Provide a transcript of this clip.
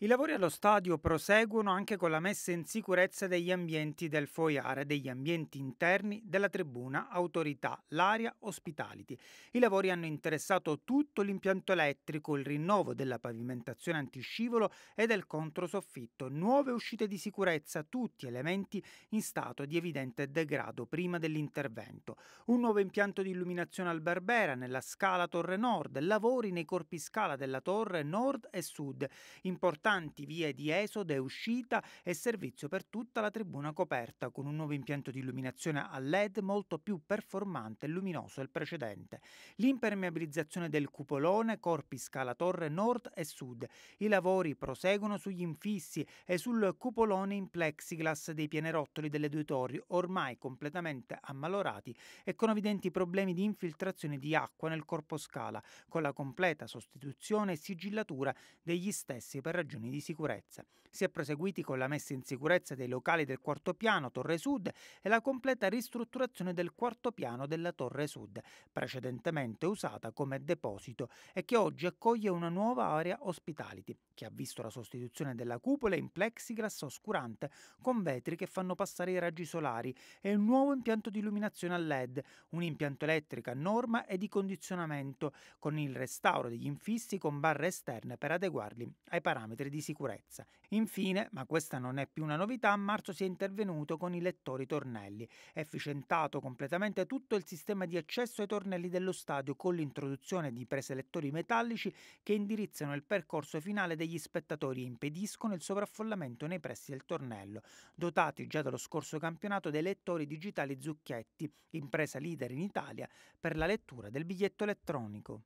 I lavori allo stadio proseguono anche con la messa in sicurezza degli ambienti del foiare, degli ambienti interni della tribuna autorità, l'area hospitality. I lavori hanno interessato tutto l'impianto elettrico, il rinnovo della pavimentazione antiscivolo e del controsoffitto, nuove uscite di sicurezza, tutti elementi in stato di evidente degrado prima dell'intervento. Un nuovo impianto di illuminazione al Barbera nella scala Torre Nord, lavori nei corpi scala della Torre Nord e Sud. Importante importanti vie di esodo e uscita e servizio per tutta la tribuna coperta, con un nuovo impianto di illuminazione a LED molto più performante e luminoso del precedente. L'impermeabilizzazione del cupolone, corpi scala torre nord e sud. I lavori proseguono sugli infissi e sul cupolone in plexiglass dei pianerottoli delle due torri, ormai completamente ammalorati e con evidenti problemi di infiltrazione di acqua nel corpo scala, con la completa sostituzione e sigillatura degli stessi per raggiungere ragioni di sicurezza. Si è proseguiti con la messa in sicurezza dei locali del quarto piano Torre Sud e la completa ristrutturazione del quarto piano della Torre Sud, precedentemente usata come deposito e che oggi accoglie una nuova area hospitality, che ha visto la sostituzione della cupola in plexiglass oscurante con vetri che fanno passare i raggi solari e un nuovo impianto di illuminazione a LED, un impianto elettrico a norma e di condizionamento, con il restauro degli infissi con barre esterne per adeguarli ai parametri metri di sicurezza. Infine, ma questa non è più una novità, a marzo si è intervenuto con i lettori tornelli, efficientato completamente tutto il sistema di accesso ai tornelli dello stadio con l'introduzione di preselettori metallici che indirizzano il percorso finale degli spettatori e impediscono il sovraffollamento nei pressi del tornello, dotati già dallo scorso campionato dei lettori digitali Zucchetti, impresa leader in Italia per la lettura del biglietto elettronico.